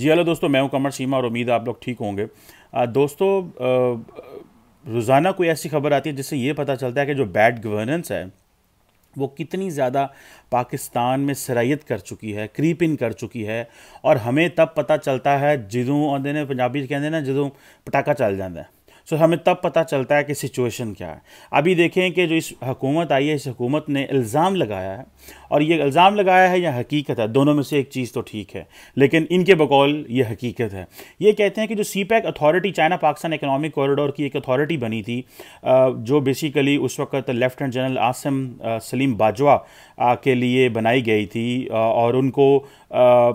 जी hello दोस्तों मैं हूं कमर सीमा और उम्मीद आप लोग ठीक होंगे दोस्तों रोज़ाना कोई ऐसी खबर आती है जिससे ये पता चलता है कि जो बैड गवर्नेंस है वो कितनी ज़्यादा पाकिस्तान में सराहियत कर चुकी है क्रीप इन कर चुकी है और हमें तब पता चलता है जदों आते ने पंजाबी कहते ना जदों पटाखा चल जाता है सो हमें तब पता चलता है कि सिचुएशन क्या है अभी देखें कि जो इस हुकूमत आई है इस हुकूमत ने इल्ज़ाम लगाया है और ये इल्ज़ाम लगाया है या हकीकत है दोनों में से एक चीज़ तो ठीक है लेकिन इनके बकौल ये हकीकत है ये कहते हैं कि जो CPEC authority China Pakistan economic corridor की एक अथॉरिटी बनी थी जो बेसिकली उस वक्त लेफ्टिनेंट जनरल आसम सलीम बाजवा के लिए बनाई गई थी और उनको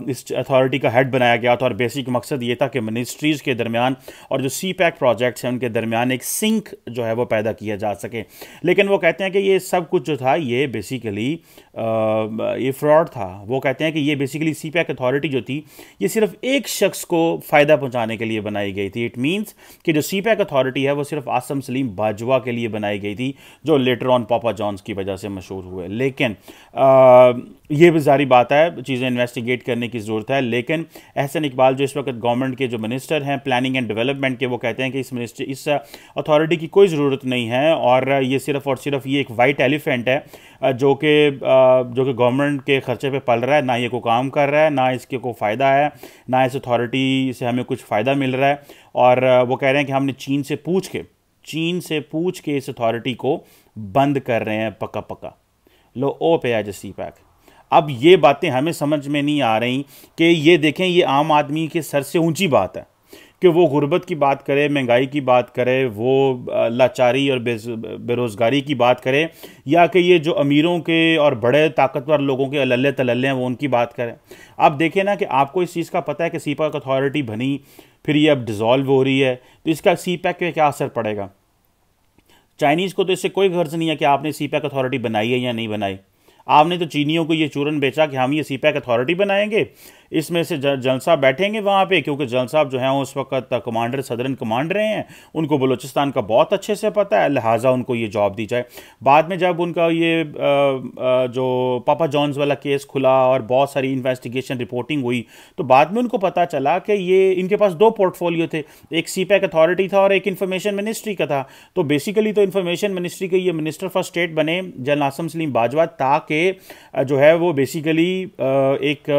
इस अथॉरिटी का हेड बनाया गया था और बेसिक मकसद ये था कि मिनिस्ट्रीज़ के दरमियान और जो सी पैक प्रोजेक्ट्स हैं उनके दरमियान एक सिंक जो है वो पैदा किया जा सके लेकिन वो कहते हैं कि ये सब कुछ जो था ये बेसिकली ये फ्रॉड था वो कहते हैं कि ये बेसिकली सी पैक अथॉरिटी जो थी ये सिर्फ एक शख्स को फ़ायदा पहुंचाने के लिए बनाई गई थी इट मींस कि जो सी पैक अथॉरिटी है वो सिर्फ आसम सलीम बाजवा के लिए बनाई गई थी जो लेटर ऑन पापा जॉन्स की वजह से मशहूर हुए लेकिन आ, ये भी जारी बात है चीज़ें इन्वेस्टिगेट करने की ज़रूरत है लेकिन एहसन इकबाल जो इस वक्त गवर्नमेंट के जो मिनिस्टर हैं प्लानिंग एंड डेवलपमेंट के वो कहते हैं कि इस मिनिस्टर इस अथॉरिटी की कोई ज़रूरत नहीं है और ये सिर्फ और सिर्फ ये एक वाइट एलिफेंट है जो कि जो कि गवर्नमेंट के खर्चे पे पल रहा है ना ये को काम कर रहा है ना इसके को फ़ायदा है ना इस अथॉरिटी से हमें कुछ फ़ायदा मिल रहा है और वो कह रहे हैं कि हमने चीन से पूछ के चीन से पूछ के इस अथॉरिटी को बंद कर रहे हैं पक्का पक्का लो ओ पे आज सी पैक अब ये बातें हमें समझ में नहीं आ रही कि ये देखें ये आम आदमी के सर से ऊंची बात है कि वो गुरबत की बात करे महंगाई की बात करे वो लाचारी और बेरोज़गारी की बात करे या कि ये जो अमीरों के और बड़े ताकतवर लोगों के अल्ले तल्ले हैं वो उनकी बात करें आप देखें ना कि आपको इस चीज़ का पता है कि सी पैक अथॉरिटी बनी फिर ये अब डिज़ोल्व हो रही है तो इसका सी पैक पर क्या असर पड़ेगा चाइनीज़ को तो इससे कोई गर्ज नहीं है कि आपने सी पैक अथॉरिटी बनाई है या नहीं बनाई आपने तो चीनियों को ये चूरन बेचा कि हम ये सी पैक अथॉरिटी बनाएंगे इसमें से जलसा बैठेंगे वहाँ पे क्योंकि जल साहब जो हैं उस वक्त कमांडर सदरन कमांड रहे हैं उनको बलूचिस्तान का बहुत अच्छे से पता है लिहाजा उनको ये जॉब दी जाए बाद में जब उनका ये जो पापा जॉन्स वाला केस खुला और बहुत सारी इन्वेस्टिगेशन रिपोर्टिंग हुई तो बाद में उनको पता चला कि ये इनके पास दो पोर्टफोलियो थे एक सी पैक अथॉरिटी था और एक इन्फॉर्मेशन मिनिस्ट्री का था तो बेसिकली तो इन्फॉर्मेशन मिनिस्ट्री के ये मिनिस्टर फॉर स्टेट बने जन आसम सलीम बाजवा ताकि जो है वो बेसिकली एक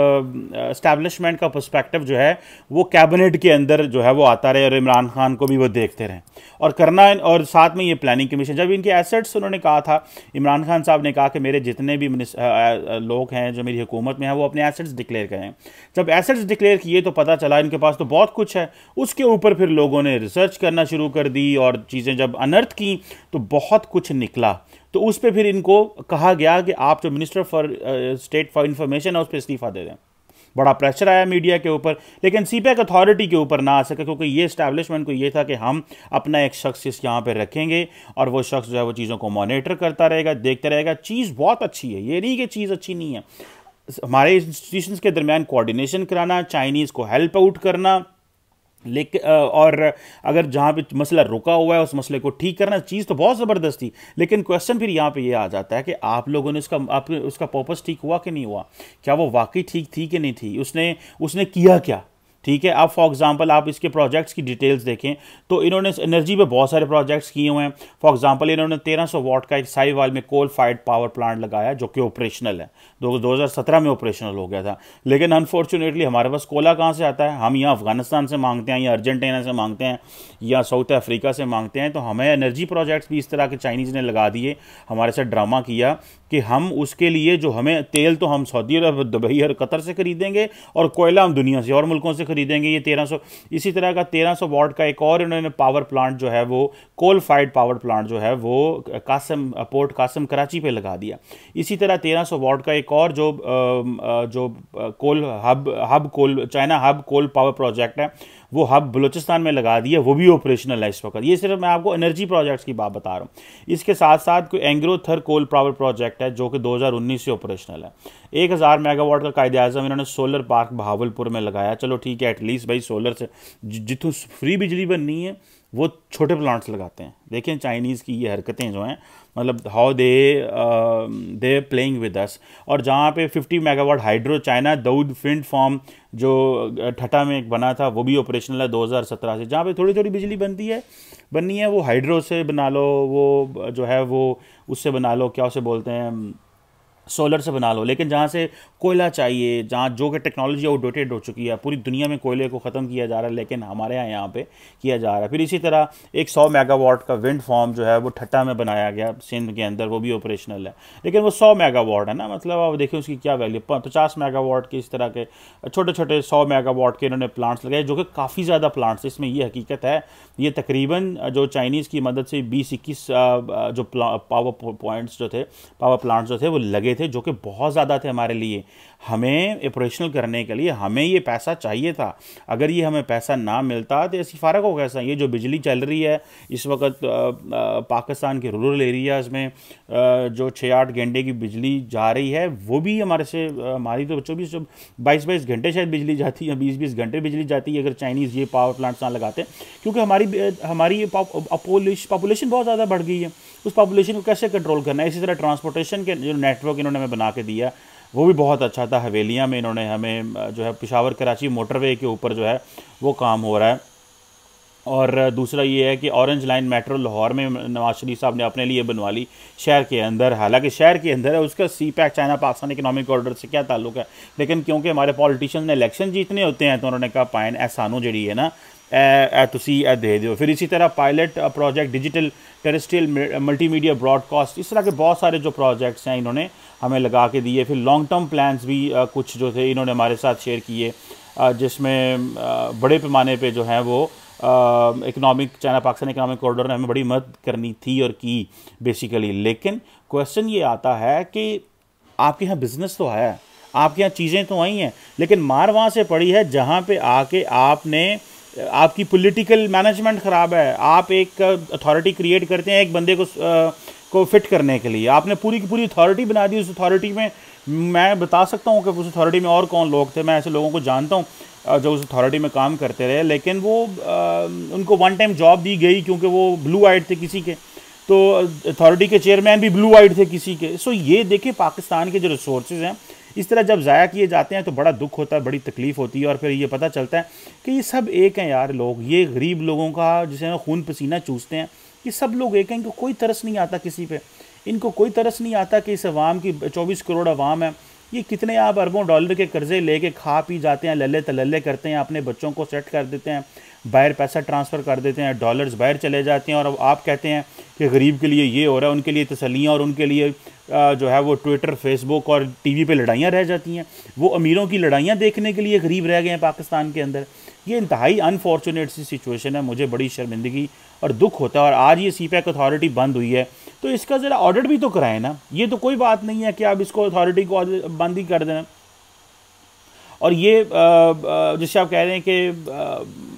इस्टेब्लिशमेंट का पर्सपेक्टिव जो है वो कैबिनेट के अंदर जो है वो आता रहे और इमरान खान को भी वो देखते रहें और करना और साथ में ये प्लानिंग कमीशन जब इनके एसेट्स उन्होंने कहा था इमरान खान साहब ने कहा कि मेरे जितने भी लोग हैं जो मेरी हुकूमत में हैं वो अपने एसेट्स डिक्लेयर करें जब एसेट्स डिक्लेयर किए तो पता चला इनके पास तो बहुत कुछ है उसके ऊपर फिर लोगों ने रिसर्च करना शुरू कर दी और चीज़ें जब अनर्थ की तो बहुत कुछ निकला तो उस पर फिर इनको कहा गया कि आप जो minister for state for information है उस पर इस्तीफ़ा दे दें बड़ा प्रेशर आया मीडिया के ऊपर लेकिन सी अथॉरिटी के ऊपर ना आ सके क्योंकि ये इस्टेब्लिशमेंट को ये था कि हम अपना एक शख्स इस यहाँ पर रखेंगे और वो शख्स जो है वो चीज़ों को मॉनिटर करता रहेगा देखता रहेगा चीज़ बहुत अच्छी है ये नहीं कि चीज़ अच्छी नहीं है हमारे इंस्टीट्यूशन के दरमियान कोऑर्डिनेशन कराना चाइनीज़ को हेल्प आउट करना लेकिन और अगर जहाँ पे मसला रुका हुआ है उस मसले को ठीक करना चीज़ तो बहुत ज़बरदस्त थी लेकिन क्वेश्चन फिर यहाँ पे ये यह आ जाता है कि आप लोगों ने उसका आप उसका पर्पस ठीक हुआ कि नहीं हुआ क्या वो वाकई ठीक थी कि नहीं थी उसने उसने किया क्या ठीक है अब फॉर एग्जांपल आप इसके प्रोजेक्ट्स की डिटेल्स देखें तो इन्होंने एनर्जी पे बहुत सारे प्रोजेक्ट्स किए हुए हैं फॉर एग्जांपल इन्होंने 1300 वाट का एक साईवाल में कोल फायर्ड पावर प्लांट लगाया जो कि ऑपरेशनल है दो हज़ार में ऑपरेशनल हो गया था लेकिन अनफॉर्चुनेटली हमारे पास कोला कहाँ से आता है हम यहाँ अफगानिस्तान से मांगते हैं या अर्जेंटीना से मांगते हैं या साउथ अफ्रीका से मांगते हैं तो हमें एनर्जी प्रोजेक्ट्स भी इस तरह के चाइनीज़ ने लगा दिए हमारे साथ ड्रामा किया कि हम उसके लिए जो हमें तेल तो हम सऊदी अरब दुबई और कतर से खरीदेंगे और कोयला हम दुनिया से और मुल्कों से खरीदेंगे ये 1300 इसी तरह का 1300 सौ वाट का एक और इन्होंने पावर प्लांट जो है वो कोल फाइड पावर प्लांट जो है वो कासम पोर्ट कासम कराची पे लगा दिया इसी तरह 1300 सौ वाट का एक और जो जो coal Hub Hub coal China Hub coal power project है वो हब बलूचिस्तान में लगा दिया वो भी ऑपरेशनल है इस वक्त ये सिर्फ मैं आपको एनर्जी प्रोजेक्ट्स की बात बता रहा हूँ इसके साथ साथ कोई एंग्रोथर कोल पावर प्रोजेक्ट है जो कि 2019 से ऑपरेशनल है एक हज़ार मेगावाट का कायद अजम इन्होंने सोलर पार्क बहावलपुर में लगाया चलो ठीक है एटलीस्ट भाई सोलर से जितों फ्री बिजली बननी है वो छोटे प्लांट्स लगाते हैं देखें चाइनीज़ की ये हरकतें जो हैं मतलब how they they playing with us और जहाँ पे 50 megawatt hydro China Dawood wind farm जो ठटा uh, में एक बना था वो भी ऑपरेशनल है 2017 से जहाँ पे थोड़ी थोड़ी बिजली बनती है बननी है वो हाइड्रो से बना लो वो जो है वो उससे बना लो क्या उसे बोलते हैं सोलर से बना लो लेकिन जहाँ से कोयला चाहिए जहाँ जो कि टेक्नोलॉजी है वो डोटेड हो चुकी है पूरी दुनिया में कोयले को ख़त्म किया जा रहा है लेकिन हमारे यहाँ यहाँ पे किया जा रहा है फिर इसी तरह एक सौ मेगावाट का विंड फार्म जो है वो ठट्टा में बनाया गया सिंध के अंदर वो भी ऑपरेशनल है लेकिन वो सौ मेगावाट है ना मतलब आप देखें उसकी क्या वैल्यू पचास मेगावाट के इस तरह के छोटे छोटे सौ मेगावाट के इन्होंने प्लांट्स लगाए जो कि काफ़ी ज़्यादा प्लांट्स इसमें ये हकीकत है ये तकरीबन जो चाइनीज़ की मदद से बीस इक्कीस जो पावर पॉइंट्स जो थे पावर प्लांट्स जो थे वो लगे थे जो कि बहुत ज़्यादा थे हमारे लिए हमें ऑपरेशनल करने के लिए हमें ये पैसा चाहिए था अगर ये हमें पैसा ना मिलता तो ऐसी फ़र्क हो कैसा ये जो बिजली चल रही है इस वक्त पाकिस्तान के रूरल एरियाज़ में जो छः आठ घंटे की बिजली जा रही है वो भी हमारे से हमारी तो चौबीस भी बाईस बाईस घंटे शायद बिजली जाती है बीस बीस घंटे बिजली जाती है अगर चाइनीज़ ये पावर प्लांट्स ना लगाते क्योंकि हमारी हमारी पॉपुलेशन बहुत ज़्यादा बढ़ गई है उस पॉपुलेशन को कैसे कंट्रोल करना है इसी तरह ट्रांसपोर्टेशन के जो नेटवर्क इन्होंने हमें बना के दिया वो भी बहुत अच्छा था हवेलियाँ में इन्होंने हमें जो है पिशावर कराची मोटरवे के ऊपर जो है वो काम हो रहा है और दूसरा ये है कि ऑरेंज लाइन मेट्रो लाहौर में नवाज शरीफ साहब ने अपने लिए बनवा ली शहर के अंदर हालांकि शहर के अंदर है उसका CPEC China Pakistan economic order से क्या ताल्लुक है लेकिन क्योंकि हमारे पॉलिटिशियन ने इलेक्शन जीतने होते हैं तो उन्होंने कहा पाइन एहसानों जड़ी है ना to दे दौ फिर इसी तरह pilot project digital terrestrial multimedia broadcast इस तरह के बहुत सारे जो प्रोजेक्ट्स हैं इन्होंने हमें लगा के दिए फिर लॉन्ग टर्म प्लान्स भी कुछ जो थे इन्होंने हमारे साथ शेयर किए जिसमें बड़े पैमाने पे जो हैं वो economic China Pakistan economic corridor ने हमें बड़ी मदद करनी थी और की बेसिकली लेकिन क्वेश्चन ये आता है कि आपके यहाँ बिजनेस तो आया है आपके यहाँ चीज़ें तो आई हैं लेकिन मार वहाँ से पड़ी है जहाँ पे आके आपने आपकी पॉलिटिकल मैनेजमेंट ख़राब है आप एक अथॉरिटी क्रिएट करते हैं एक बंदे को आ, को फिट करने के लिए आपने पूरी की पूरी अथॉरिटी बना दी उस अथॉरिटी में मैं बता सकता हूँ कि उस अथॉरिटी में और कौन लोग थे मैं ऐसे लोगों को जानता हूँ जो उस अथॉरिटी में काम करते रहे लेकिन वो आ, उनको वन टाइम जॉब दी गई क्योंकि वो ब्लू आइड थे किसी के तो अथॉरिटी के चेयरमैन भी ब्लू आइड थे किसी के सो ये देखिए पाकिस्तान के जो रिसोर्सेज हैं इस तरह जब ज़ाया किए जाते हैं तो बड़ा दुख होता है बड़ी तकलीफ़ होती है और फिर ये पता चलता है कि ये सब एक हैं यार लोग ये गरीब लोगों का जिसे ना खून पसीना चूसते हैं ये सब लोग एक हैं इनको कोई तरस नहीं आता किसी पर इनको कोई तरस नहीं आता कि इस अवाम की चौबीस करोड़ अवाम है ये कितने आप अरबों डॉलर के कर्ज़े लेके खा पी जाते हैं लल्ले तलल्ले करते हैं अपने बच्चों को सेट कर देते हैं बाहर पैसा ट्रांसफ़र कर देते हैं डॉलर्स बाहर चले जाते हैं और अब आप कहते हैं कि गरीब के लिए ये हो रहा है उनके लिए तसलियाँ और उनके लिए जो है वो ट्विटर फेसबुक और टीवी पे लड़ाइयाँ रह जाती हैं वो अमीरों की लड़ाइयाँ देखने के लिए गरीब रह गए हैं पाकिस्तान के अंदर ये इंतहाई अनफॉर्चुनेट सी सिचुएशन है मुझे बड़ी शर्मिंदगी और दुख होता है और आज ये सी पैक अथॉरिटी बंद हुई है तो इसका ज़रा ऑडिट भी तो कराएं ना ये तो कोई बात नहीं है कि आप इसको अथॉरिटी को बंद ही कर देना और ये जैसे आप कह रहे हैं कि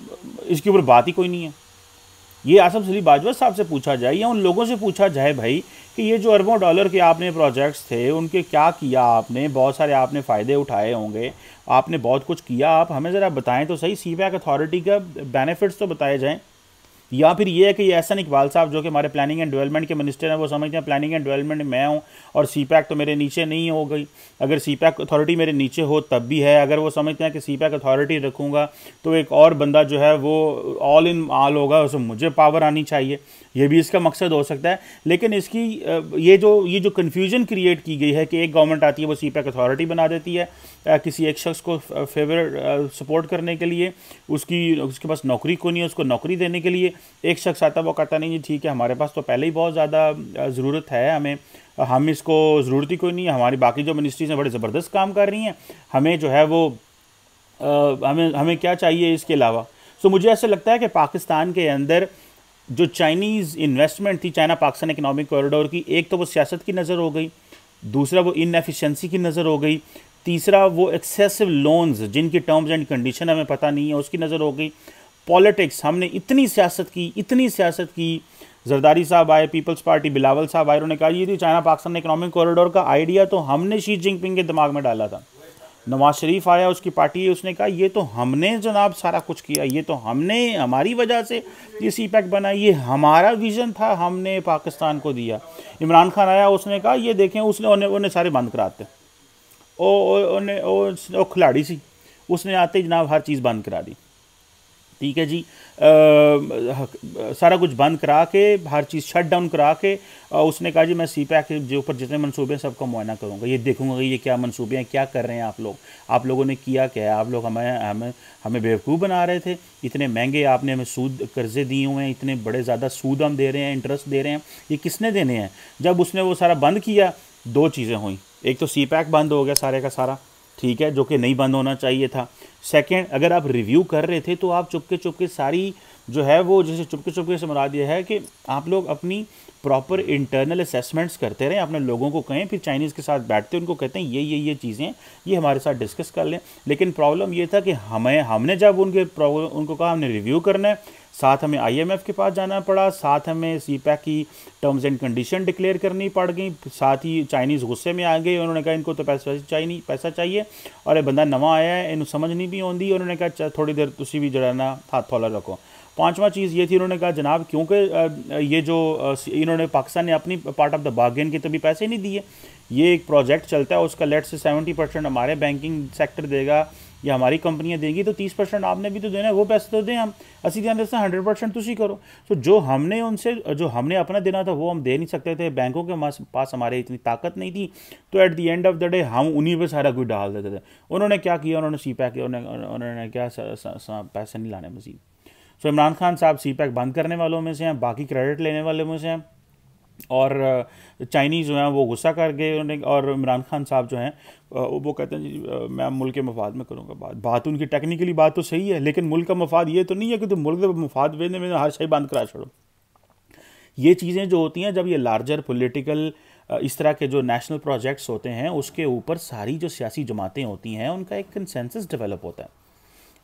इसके ऊपर बात ही कोई नहीं है ये आसम सली बाजवा साहब से पूछा जाए या उन लोगों से पूछा जाए भाई कि ये जो अरबों डॉलर के आपने प्रोजेक्ट्स थे उनके क्या किया आपने बहुत सारे आपने फ़ायदे उठाए होंगे आपने बहुत कुछ किया आप हमें ज़रा बताएं तो सही सी पैक अथॉरिटी का बेनिफिट्स तो बताए जाएँ या फिर ये है कि एहसन इकबाल साहब जो कि हमारे प्लानिंग एंड डेवलपमेंट के मिनिस्टर हैं वो समझते हैं प्लानिंग एंड डेवलपमेंट मैं हूँ और सी पैक तो मेरे नीचे नहीं हो गई अगर सी पैक अथॉरिटी मेरे नीचे हो तब भी है अगर वो समझते हैं कि सी पैक अथॉरिटी रखूँगा तो एक और बंदा जो है वो ऑल इन ऑल होगा उसमें मुझे पावर आनी चाहिए ये भी इसका मकसद हो सकता है लेकिन इसकी ये जो ये जो कन्फ्यूजन क्रिएट की गई है कि एक गवर्नमेंट आती है वो सी पैक अथॉरिटी बना देती है किसी एक शख्स को फेवर सपोर्ट करने के लिए उसकी उसके पास नौकरी को नहीं है उसको नौकरी देने के लिए एक शख्स आता वो कहता नहीं जी ठीक है हमारे पास तो पहले ही बहुत ज़्यादा ज़रूरत है हमें हम इसको ज़रूरत ही कोई नहीं है हमारी बाकी जो मिनिस्ट्रीज़ हैं बड़े ज़बरदस्त काम कर रही हैं हमें जो है वो हमें हमें क्या चाहिए इसके अलावा सो मुझे ऐसा लगता है कि पाकिस्तान के अंदर जो चाइनीज़ इन्वेस्टमेंट थी चाइना पाकिस्तान इकनॉमिक कॉरिडोर की एक तो वो सियासत की नज़र हो गई दूसरा वो इनफिशेंसी की नज़र हो गई तीसरा वो एक्सेसिव लोन्स जिनकी टर्म्स एंड कंडीशन हमें पता नहीं है उसकी नज़र हो गई पॉलिटिक्स हमने इतनी सियासत की इतनी सियासत की जरदारी साहब आए पीपल्स पार्टी बिलावल साहब आए उन्होंने कहा ये थी चाइना पाकिस्तान इकोनॉमिक कॉरिडोर का आइडिया तो हमने शी जिनपिंग के दिमाग में डाला था नवाज शरीफ आया उसकी पार्टी है उसने कहा ये तो हमने जनाब सारा कुछ किया ये तो हमने हमारी वजह से ये सी पैक e बना ये हमारा विज़न था हमने पाकिस्तान को दिया इमरान खान आया उसने कहा ये देखें उसने उन्हें सारे बंद कराते खिलाड़ी सी उसने आते ਉਸਨੇ ਆਤੇ ਜਨਾਬ ਹਰ ਚੀਜ਼ ਬੰਦ ਕਰਾ ਦੀ ਠੀਕ ਹੈ ਜੀ सारा कुछ बंद करा के हर चीज़ शट डाउन करा के उसने कहा जी मैं सी पैक के ऊपर जितने मनसूबे हैं सबका मुआयना करूँगा ये देखूँगा कि ये क्या मनसूबे हैं क्या कर रहे हैं आप लोग आप लोगों ने किया क्या है आप लोग हमें हमें हमें बेवकूफ़ बना रहे थे इतने महंगे आपने हमें सूद कर्जे दिए हुए हैं इतने बड़े ज़्यादा सूद हम दे रहे हैं इंटरेस्ट दे रहे हैं ये किसने देने हैं जब उसने वो सारा बंद किया दो चीज़ें हुई एक तो सी पैक बंद हो गया सारे का सारा ठीक है जो कि नहीं बंद होना चाहिए था सेकेंड अगर आप रिव्यू कर रहे थे तो आप चुपके चुपके सारी जो है वो जैसे चुपके चुपके से मुराद ये है कि आप लोग अपनी प्रॉपर इंटरनल असेसमेंट्स करते रहें अपने लोगों को कहें फिर चाइनीज़ के साथ बैठते हैं उनको कहते हैं ये ये ये चीज़ें ये हमारे साथ डिस्कस कर लें लेकिन प्रॉब्लम ये था कि हमें हमने जब उनके प्रॉब्लम उनको कहा हमने रिव्यू करना है साथ हमें आईएमएफ के पास जाना पड़ा साथ हमें सी की टर्म्स एंड कंडीशन डिक्लेयर करनी पड़ गई साथ ही चाइनीज़ गुस्से में आ गए उन्होंने कहा इनको तो पैसा चाहिए पैसा चाहिए और ये बंदा नवा आया है इन समझ नहीं भी आँदी उन्होंने कहा थोड़ी देर तुम भी जरा ना हाथ थोला रखो पांचवा चीज़ ये थी उन्होंने कहा जनाब क्योंकि ये जो इन्होंने पाकिस्तान ने अपनी पार्ट ऑफ द बार्गेन के तभी पैसे नहीं दिए ये एक प्रोजेक्ट चलता है उसका लेट से सेवेंटी परसेंट हमारे बैंकिंग सेक्टर देगा या हमारी कंपनियां देंगी तो तीस परसेंट आपने भी तो देना है वो पैसे तो दें हम असी ध्यान हैं हंड्रेड परसेंट तुम तो करो तो जो हमने उनसे जो हमने अपना देना था वो हम दे नहीं सकते थे बैंकों के पास हमारे इतनी ताकत नहीं थी तो at the end of the day हम उन्हीं पर सारा कुछ डाल देते थे उन्होंने क्या किया उन्होंने सी पैक उन्होंने क्या पैसे नहीं लाने मजीद सो इमरान खान साहब सी पैक बंद करने वालों में से हैं बाकी क्रेडिट लेने वाले में से हैं और चाइनीज़ जो हैं वो गुस्सा कर गए उन्हें और इमरान खान साहब जो हैं वो कहते हैं जी मैं मुल्क के मफाद में करूँगा बात बात उनकी टेक्निकली बात तो सही है लेकिन मुल्क का मफाद ये तो नहीं है कि तुम तो मुल्क मफाद बेने में हर शाही बंद करा छोड़ो ये चीज़ें जो होती हैं जब ये लार्जर पोलिटिकल इस तरह के जो नेशनल प्रोजेक्ट्स होते हैं उसके ऊपर सारी जो सियासी जमातें होती हैं उनका एक कंसेंसस डेवलप होता है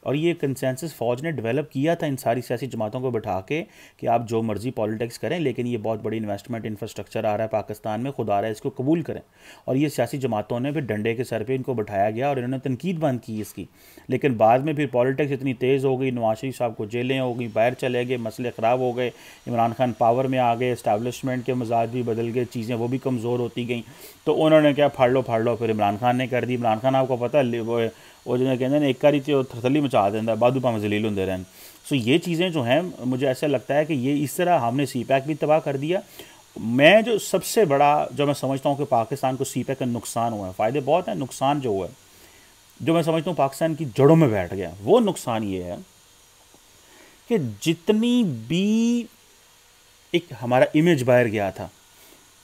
और ये कंसेंसस फ़ौज ने डेवलप किया था इन सारी सियासी जमातों को बैठा के कि आप जो मर्ज़ी पॉलिटिक्स करें लेकिन ये बहुत बड़ी इन्वेस्टमेंट इंफ्रास्ट्रक्चर आ रहा है पाकिस्तान में खुद आ रहा है इसको कबूल करें और ये सियासी जमातों ने फिर डंडे के सर पर इनको बैठाया गया और इन्होंने तनकीद बंद की इसकी लेकिन बाद में फिर पॉलिटिक्स इतनी तेज़ हो गई नवाज शरीफ साहब को जेलें हो गई बाहर चले गए मसले ख़राब हो गए इमरान खान पावर में आ गए इस्टाबलिशमेंट के मजाज भी बदल गए चीज़ें वो भी कमज़ोर होती गई तो उन्होंने क्या फाड़ लो फाड़ लो फिर इमरान खान ने कर दी इमरान खान आपको पता है और जिन्हें कहते हैं एक रीति और थरथली मचा देता है बादू में जलील होंगे रहन सो ये चीज़ें जो हैं मुझे ऐसा लगता है कि ये इस तरह हमने सी पैक भी तबाह कर दिया मैं जो सबसे बड़ा जो मैं समझता हूँ कि पाकिस्तान को सी पैक का नुकसान हुआ है फ़ायदे बहुत हैं नुकसान जो हुआ है जो मैं समझता हूँ पाकिस्तान की जड़ों में बैठ गया वो नुकसान ये है कि जितनी भी एक हमारा इमेज बाहर गया था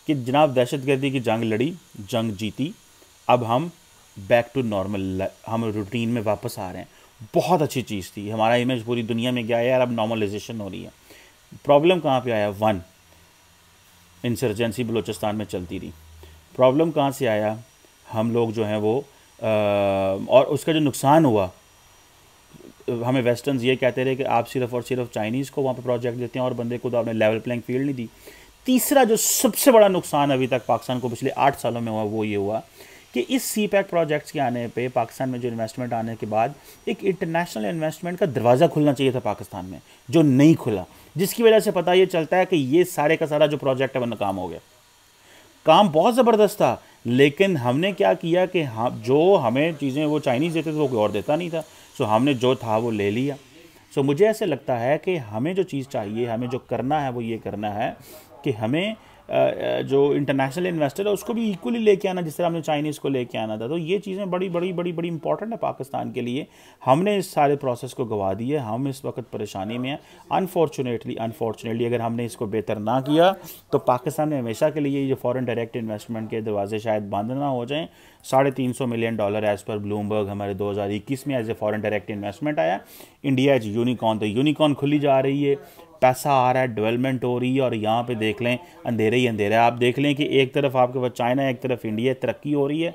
कि जनाब दहशत गर्दी की जंग लड़ी जंग जीती अब हम बैक टू नॉर्मल हम रूटीन में वापस आ रहे हैं बहुत अच्छी चीज़ थी हमारा इमेज पूरी दुनिया में गया है यार अब नॉर्मलाइजेशन हो रही है प्रॉब्लम कहाँ पे आया वन इंसर्जेंसी बलूचिस्तान में चलती रही प्रॉब्लम कहाँ से आया हम लोग जो हैं वो आ, और उसका जो नुकसान हुआ हमें वेस्टर्नस ये कहते रहे कि आप सिर्फ और सिर्फ चाइनीज़ को वहाँ पर प्रोजेक्ट देते हैं और बंदे को तो आपने लेवल प्लेइंग फील्ड नहीं दी तीसरा जो सबसे बड़ा नुकसान अभी तक पाकिस्तान को पिछले आठ सालों में हुआ वो ये हुआ कि इस सी पैक प्रोजेक्ट्स के आने पे पाकिस्तान में जो इन्वेस्टमेंट आने के बाद एक इंटरनेशनल इन्वेस्टमेंट का दरवाज़ा खुलना चाहिए था पाकिस्तान में जो नहीं खुला जिसकी वजह से पता ये चलता है कि ये सारे का सारा जो प्रोजेक्ट है वो नाकाम हो गया काम बहुत ज़बरदस्त था लेकिन हमने क्या किया कि हम जो हमें चीज़ें वो चाइनीज़ देते थे वो कोई और देता नहीं था सो हमने जो था वो ले लिया सो मुझे ऐसे लगता है कि हमें जो चीज़ चाहिए हमें जो करना है वो ये करना है कि हमें जो इंटरनेशनल इन्वेस्टर है उसको भी इक्वली लेके आना जिस तरह हमने चाइनीज़ को लेके आना था तो ये चीज़ें बड़ी बड़ी बड़ी बड़ी इंपॉर्टेंट है पाकिस्तान के लिए हमने इस सारे प्रोसेस को गवा दी है हम इस वक्त परेशानी में हैं अनफॉर्चुनेटली अनफॉर्चुनेटली अगर हमने इसको बेहतर ना किया तो पाकिस्तान में हमेशा के लिए ये फ़ॉरन डायरेक्ट इन्वेस्टमेंट के दरवाजे शायद बंद ना हो जाएँ साढ़े तीन सौ million dollar as per Bloomberg हमारे दो हज़ार इक्कीस में as a foreign direct investment आया इंडिया एज यूनिकॉन तो यूनिकॉन खुली जा रही है पैसा आ रहा है डेवलपमेंट हो रही है और यहाँ पे देख लें अंधेरे ही अंधेरे आप देख लें कि एक तरफ आपके पास चाइना एक तरफ इंडिया तरक्की हो रही है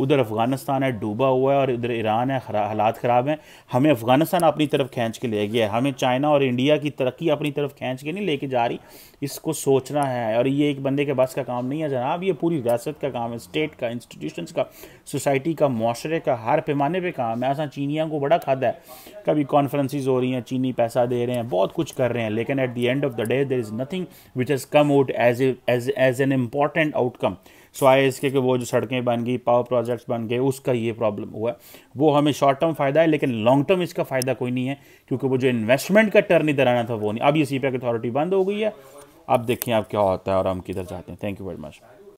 उधर अफ़गानिस्तान है डूबा हुआ है और इधर ईरान है हालात ख़राब हैं हमें अफ़गानिस्तान अपनी तरफ खींच के ले गया है हमें चाइना और इंडिया की तरक्की अपनी तरफ खींच के नहीं लेके जा रही इसको सोचना है और ये एक बंदे के बस का काम नहीं है जनाब ये पूरी रियासत का काम है स्टेट का इंस्टीट्यूशन का सोसाइटी का माशरे का हर पैमाने पर काम है ऐसा चीनियाँ को बड़ा खादा है कभी कॉन्फ्रेंसिस हो रही हैं चीनी पैसा दे रहे हैं बहुत कुछ कर रहे हैं लेकिन at the end of the day there is nothing which has come out as as as an important outcome इसके कि वो जो सड़कें बन गई पावर प्रोजेक्ट्स बन गए उसका ये प्रॉब्लम हुआ वो हमें शॉर्ट टर्म फ़ायदा है लेकिन लॉन्ग टर्म इसका फ़ायदा कोई नहीं है क्योंकि वो जो इन्वेस्टमेंट का टर्न इधर आना था वो नहीं अब ये सी पैक अथॉरिटी बंद हो गई है अब देखें आप क्या होता है और हम किधर जाते हैं थैंक यू वेरी मच